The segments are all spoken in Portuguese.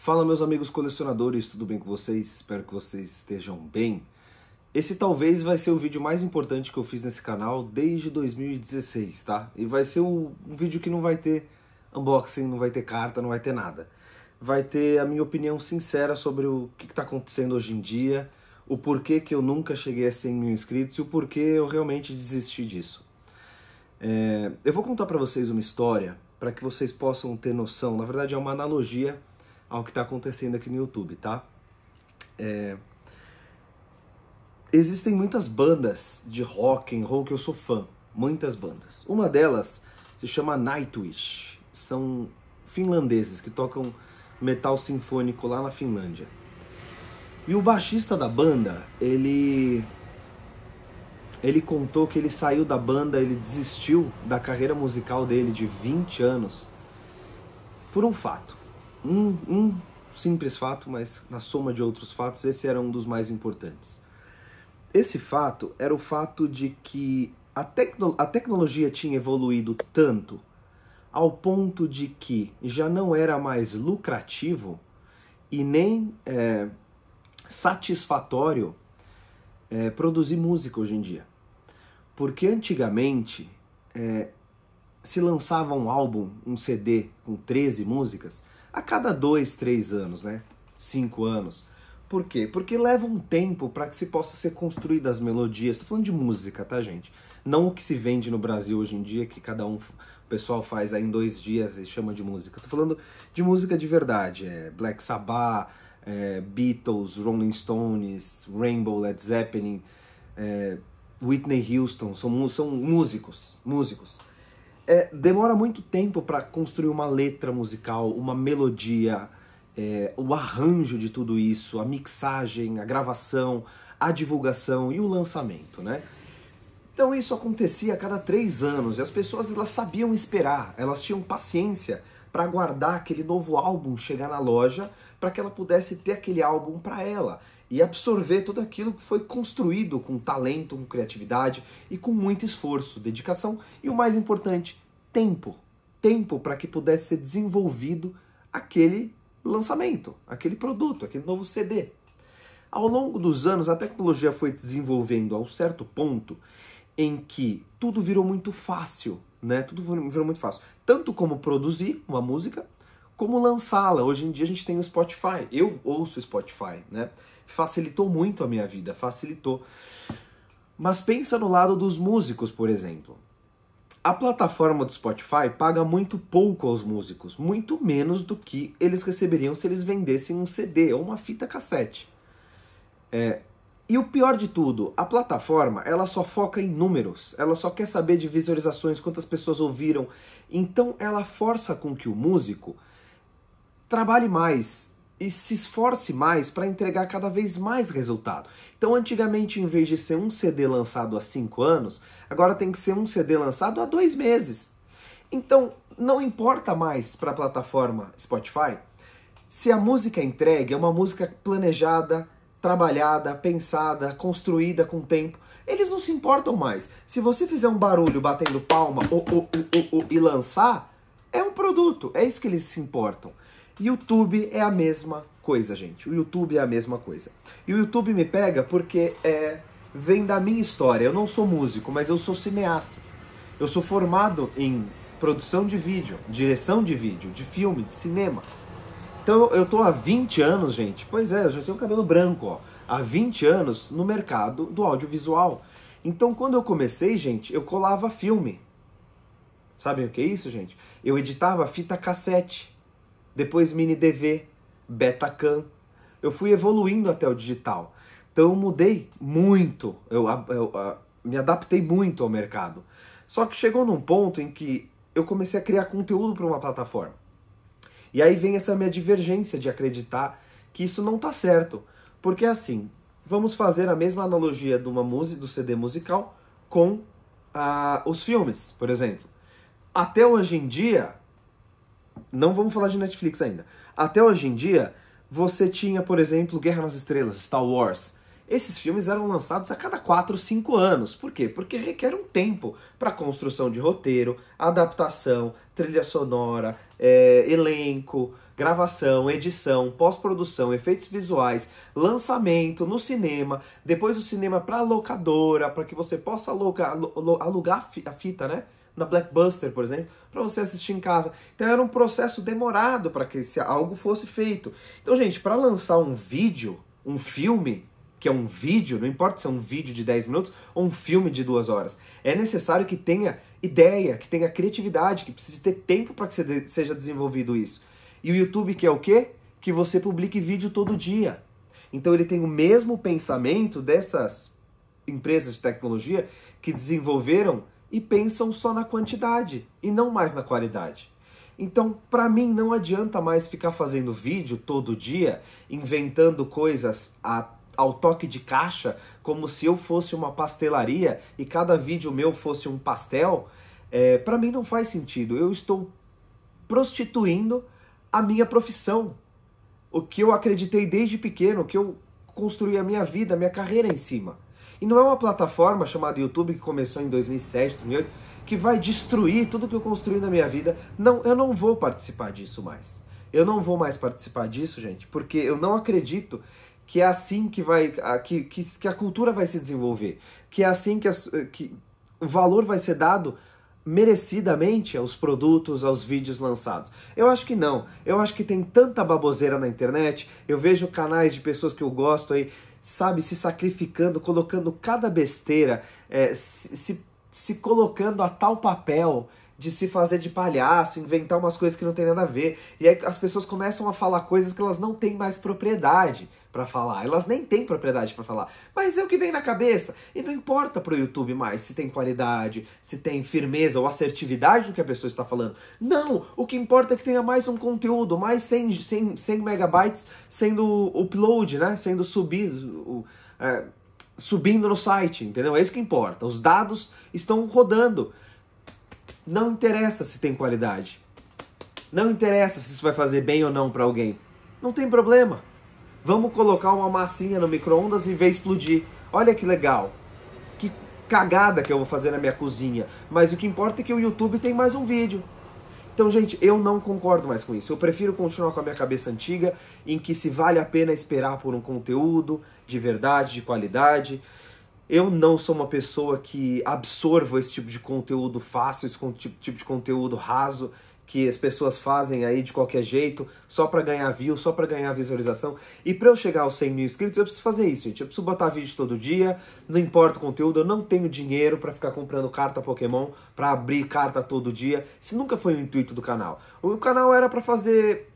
Fala meus amigos colecionadores, tudo bem com vocês? Espero que vocês estejam bem. Esse talvez vai ser o vídeo mais importante que eu fiz nesse canal desde 2016, tá? E vai ser um, vídeo que não vai ter unboxing, não vai ter carta, não vai ter nada. Vai ter a minha opinião sincera sobre o que está acontecendo hoje em dia, o porquê que eu nunca cheguei a 100 mil inscritos e o porquê eu realmente desisti disso. É... eu vou contar para vocês uma história para que vocês possam ter noção. Na verdade, é uma analogia ao que está acontecendo aqui no YouTube, tá? É... Existem muitas bandas de rock and roll que eu sou fã, muitas bandas. Uma delas se chama Nightwish, são finlandeses que tocam metal sinfônico lá na Finlândia. E o baixista da banda, ele ele contou que ele saiu da banda, ele desistiu da carreira musical dele de 20 anos por um fato. Um, um simples fato, mas na soma de outros fatos, esse era um dos mais importantes. Esse fato era o fato de que a, tecno a tecnologia tinha evoluído tanto ao ponto de que já não era mais lucrativo e nem é, satisfatório é, produzir música hoje em dia. Porque antigamente é, se lançava um álbum, um CD com 13 músicas, a cada dois, três anos, né? Cinco anos. Por quê? Porque leva um tempo para que se possa ser construídas as melodias. Estou falando de música, tá, gente? Não o que se vende no Brasil hoje em dia, que cada um, o pessoal faz aí em dois dias e chama de música. Estou falando de música de verdade. É Black Sabbath, é Beatles, Rolling Stones, Rainbow, Led Zeppelin, é Whitney Houston. São, são músicos, músicos é, demora muito tempo para construir uma letra musical, uma melodia, é, o arranjo de tudo isso, a mixagem, a gravação, a divulgação e o lançamento, né? Então isso acontecia a cada três anos e as pessoas elas sabiam esperar, elas tinham paciência para aguardar aquele novo álbum chegar na loja para que ela pudesse ter aquele álbum para ela e absorver tudo aquilo que foi construído com talento, com criatividade e com muito esforço, dedicação e o mais importante, tempo. Tempo para que pudesse ser desenvolvido aquele lançamento, aquele produto, aquele novo CD. Ao longo dos anos, a tecnologia foi desenvolvendo a um certo ponto em que tudo virou muito fácil, né? Tudo virou muito fácil. Tanto como produzir uma música, como lançá-la. Hoje em dia a gente tem o Spotify. Eu ouço o Spotify, né? Facilitou muito a minha vida, facilitou. Mas pensa no lado dos músicos, por exemplo. A plataforma do Spotify paga muito pouco aos músicos, muito menos do que eles receberiam se eles vendessem um CD ou uma fita cassete. É, e o pior de tudo, a plataforma ela só foca em números, ela só quer saber de visualizações, quantas pessoas ouviram. Então ela força com que o músico trabalhe mais e se esforce mais para entregar cada vez mais resultado. Então, antigamente, em vez de ser um CD lançado há 5 anos, agora tem que ser um CD lançado há 2 meses. Então, não importa mais para a plataforma Spotify se a música é entregue é uma música planejada, trabalhada, pensada, construída com tempo. Eles não se importam mais. Se você fizer um barulho batendo palma oh, oh, oh, e lançar, é um produto. É isso que eles se importam. YouTube é a mesma coisa, gente. O YouTube é a mesma coisa. E o YouTube me pega porque é, vem da minha história. Eu não sou músico, mas eu sou cineasta. Eu sou formado em produção de vídeo, direção de vídeo, de filme, de cinema. Então eu tô há 20 anos, gente. Pois é, eu já tenho cabelo branco, ó. Há 20 anos no mercado do audiovisual. Então quando eu comecei, gente, eu colava filme. Sabem o que é isso, gente? Eu editava fita cassete depois mini DV, Betacam. Eu fui evoluindo até o digital. Então eu mudei muito, eu, eu, eu me adaptei muito ao mercado. Só que chegou num ponto em que eu comecei a criar conteúdo para uma plataforma. E aí vem essa minha divergência de acreditar que isso não tá certo. Porque assim, vamos fazer a mesma analogia de uma música, do CD musical com ah, os filmes, por exemplo. Até hoje em dia, não vamos falar de Netflix ainda. Até hoje em dia, você tinha, por exemplo, Guerra nas Estrelas, Star Wars. Esses filmes eram lançados a cada 4, 5 anos. Por quê? Porque requer um tempo para construção de roteiro, adaptação, trilha sonora, é, elenco, gravação, edição, pós-produção, efeitos visuais, lançamento no cinema, depois o cinema para locadora, para que você possa alugar, alugar a fita, né? na Blackbuster, por exemplo, para você assistir em casa. Então era um processo demorado para que se algo fosse feito. Então, gente, para lançar um vídeo, um filme, que é um vídeo, não importa se é um vídeo de 10 minutos ou um filme de duas horas, é necessário que tenha ideia, que tenha criatividade, que precise ter tempo para que seja desenvolvido isso. E o YouTube quer é o quê? Que você publique vídeo todo dia. Então ele tem o mesmo pensamento dessas empresas de tecnologia que desenvolveram e pensam só na quantidade e não mais na qualidade. Então, para mim, não adianta mais ficar fazendo vídeo todo dia, inventando coisas a, ao toque de caixa, como se eu fosse uma pastelaria e cada vídeo meu fosse um pastel. É, para mim, não faz sentido. Eu estou prostituindo a minha profissão, o que eu acreditei desde pequeno, que eu construí a minha vida, a minha carreira em cima. E não é uma plataforma chamada YouTube que começou em 2007, 2008, que vai destruir tudo que eu construí na minha vida. Não, eu não vou participar disso mais. Eu não vou mais participar disso, gente, porque eu não acredito que é assim que vai que, que, que a cultura vai se desenvolver, que é assim que, a, que o valor vai ser dado merecidamente aos produtos, aos vídeos lançados. Eu acho que não. Eu acho que tem tanta baboseira na internet. Eu vejo canais de pessoas que eu gosto aí sabe, se sacrificando, colocando cada besteira, é, se, se, se colocando a tal papel de se fazer de palhaço, inventar umas coisas que não tem nada a ver. E aí as pessoas começam a falar coisas que elas não têm mais propriedade para falar, elas nem têm propriedade para falar, mas é o que vem na cabeça. E não importa pro YouTube mais se tem qualidade, se tem firmeza ou assertividade do que a pessoa está falando. Não, o que importa é que tenha mais um conteúdo, mais 100, 100, 100 megabytes sendo upload, né, sendo subido, é, subindo no site, entendeu? É isso que importa. Os dados estão rodando. Não interessa se tem qualidade. Não interessa se isso vai fazer bem ou não para alguém. Não tem problema. Vamos colocar uma massinha no micro-ondas e ver explodir. Olha que legal. Que cagada que eu vou fazer na minha cozinha. Mas o que importa é que o YouTube tem mais um vídeo. Então, gente, eu não concordo mais com isso. Eu prefiro continuar com a minha cabeça antiga, em que se vale a pena esperar por um conteúdo de verdade, de qualidade. Eu não sou uma pessoa que absorva esse tipo de conteúdo fácil, esse tipo de conteúdo raso que as pessoas fazem aí de qualquer jeito, só para ganhar view, só para ganhar visualização. E para eu chegar aos 100 mil inscritos, eu preciso fazer isso, gente. Eu preciso botar vídeo todo dia, não importa o conteúdo, eu não tenho dinheiro para ficar comprando carta Pokémon, para abrir carta todo dia. Isso nunca foi o intuito do canal. O canal era para fazer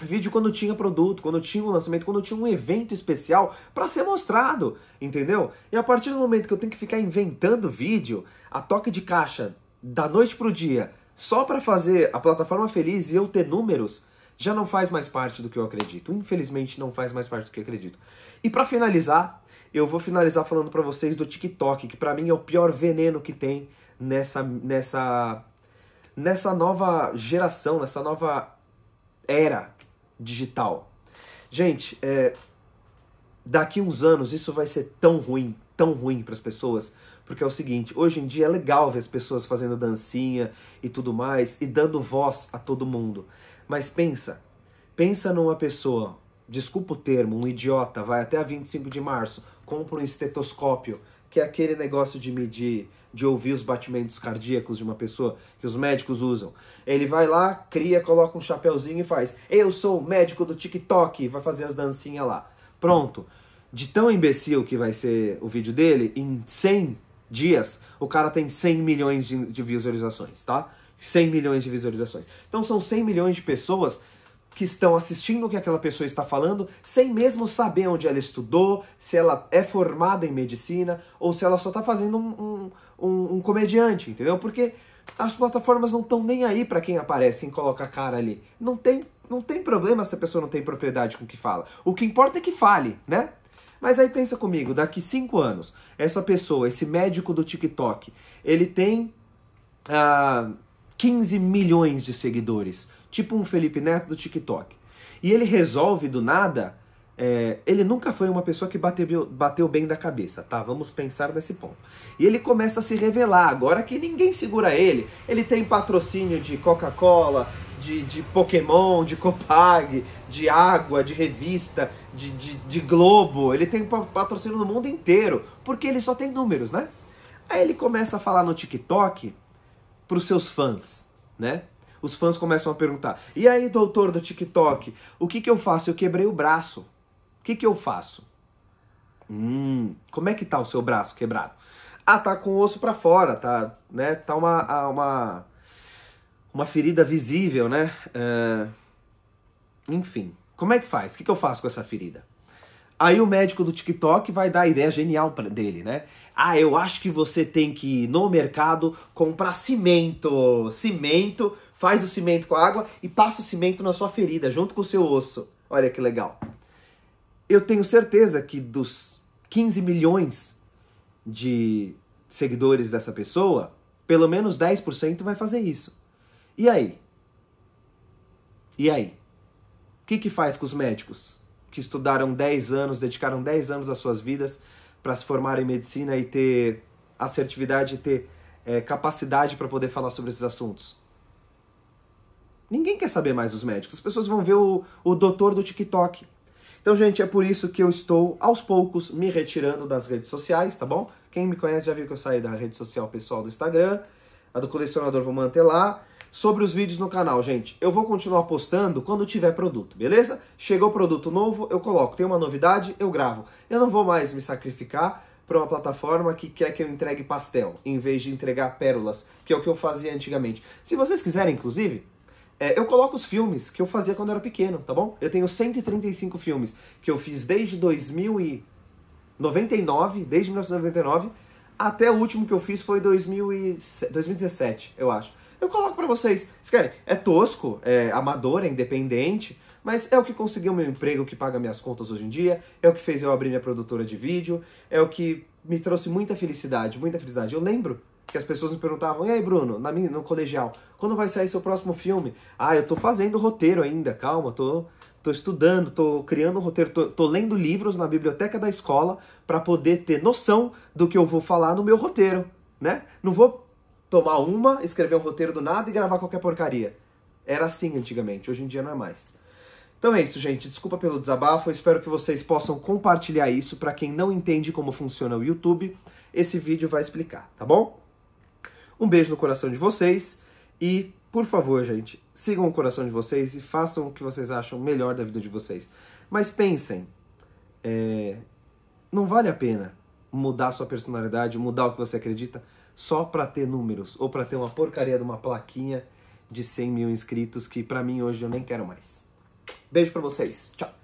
vídeo quando tinha produto, quando tinha um lançamento, quando tinha um evento especial para ser mostrado, entendeu? E a partir do momento que eu tenho que ficar inventando vídeo, a toque de caixa da noite pro dia, só para fazer a plataforma feliz e eu ter números, já não faz mais parte do que eu acredito. Infelizmente, não faz mais parte do que eu acredito. E para finalizar, eu vou finalizar falando para vocês do TikTok, que para mim é o pior veneno que tem nessa nessa nessa nova geração, nessa nova era digital. Gente, é, daqui uns anos isso vai ser tão ruim, tão ruim para as pessoas, porque é o seguinte, hoje em dia é legal ver as pessoas fazendo dancinha e tudo mais e dando voz a todo mundo. Mas pensa, pensa numa pessoa, desculpa o termo, um idiota, vai até a 25 de março, compra um estetoscópio, que é aquele negócio de medir, de ouvir os batimentos cardíacos de uma pessoa que os médicos usam. Ele vai lá, cria, coloca um chapéuzinho e faz: "Eu sou o médico do TikTok", vai fazer as dancinhas lá. Pronto de tão imbecil que vai ser o vídeo dele, em 100 dias, o cara tem 100 milhões de, de visualizações, tá? 100 milhões de visualizações. Então são 100 milhões de pessoas que estão assistindo o que aquela pessoa está falando, sem mesmo saber onde ela estudou, se ela é formada em medicina ou se ela só está fazendo um, um, um, comediante, entendeu? Porque as plataformas não estão nem aí para quem aparece, quem coloca a cara ali. Não tem, não tem problema se a pessoa não tem propriedade com o que fala. O que importa é que fale, né? Mas aí pensa comigo, daqui cinco anos, essa pessoa, esse médico do TikTok, ele tem ah, 15 milhões de seguidores, tipo um Felipe Neto do TikTok. E ele resolve do nada. É, ele nunca foi uma pessoa que bateu, bateu bem da cabeça, tá? Vamos pensar nesse ponto. E ele começa a se revelar agora que ninguém segura ele. Ele tem patrocínio de Coca-Cola, de, de Pokémon, de Copag, de água, de revista, de, de, de Globo. Ele tem patrocínio no mundo inteiro, porque ele só tem números, né? Aí ele começa a falar no TikTok pros seus fãs, né? Os fãs começam a perguntar: E aí, doutor do TikTok, o que, que eu faço? Eu quebrei o braço. O que, que eu faço? Hum, como é que tá o seu braço quebrado? Ah, tá com o osso para fora, tá, né? Tá uma, ah, uma uma ferida visível, né? Uh, enfim, como é que faz? O que, que eu faço com essa ferida? Aí o médico do TikTok vai dar a ideia genial dele, né? Ah, eu acho que você tem que ir no mercado comprar cimento. Cimento, faz o cimento com água e passa o cimento na sua ferida, junto com o seu osso. Olha que legal. Eu tenho certeza que dos 15 milhões de seguidores dessa pessoa, pelo menos 10% vai fazer isso. E aí? E aí? O que, que faz com os médicos que estudaram 10 anos, dedicaram 10 anos das suas vidas para se formar em medicina e ter assertividade e ter é, capacidade para poder falar sobre esses assuntos? Ninguém quer saber mais dos médicos. As pessoas vão ver o, o doutor do TikTok. Então, gente, é por isso que eu estou, aos poucos, me retirando das redes sociais, tá bom? Quem me conhece já viu que eu saí da rede social pessoal do Instagram. A do colecionador vou manter lá sobre os vídeos no canal, gente. Eu vou continuar postando quando tiver produto, beleza? Chegou produto novo, eu coloco. Tem uma novidade, eu gravo. Eu não vou mais me sacrificar para uma plataforma que quer que eu entregue pastel, em vez de entregar pérolas, que é o que eu fazia antigamente. Se vocês quiserem, inclusive, é, eu coloco os filmes que eu fazia quando era pequeno, tá bom? Eu tenho 135 filmes que eu fiz desde 2099, desde 1999, até o último que eu fiz foi 2017, eu acho. Eu coloco para vocês. Vocês querem? É tosco, é amador, é independente, mas é o que conseguiu meu emprego, que paga minhas contas hoje em dia, é o que fez eu abrir minha produtora de vídeo, é o que me trouxe muita felicidade, muita felicidade. Eu lembro que as pessoas me perguntavam, e aí Bruno, na minha, no colegial, quando vai sair seu próximo filme? Ah, eu tô fazendo roteiro ainda, calma, tô, tô estudando, tô criando um roteiro, tô, tô lendo livros na biblioteca da escola para poder ter noção do que eu vou falar no meu roteiro, né? Não vou tomar uma, escrever um roteiro do nada e gravar qualquer porcaria. Era assim antigamente, hoje em dia não é mais. Então é isso, gente. Desculpa pelo desabafo. Eu espero que vocês possam compartilhar isso para quem não entende como funciona o YouTube. Esse vídeo vai explicar, tá bom? Um beijo no coração de vocês e, por favor, gente, sigam o coração de vocês e façam o que vocês acham melhor da vida de vocês. Mas pensem, é... não vale a pena mudar sua personalidade, mudar o que você acredita só para ter números ou para ter uma porcaria de uma plaquinha de 100 mil inscritos que para mim hoje eu nem quero mais. Beijo para vocês. Tchau.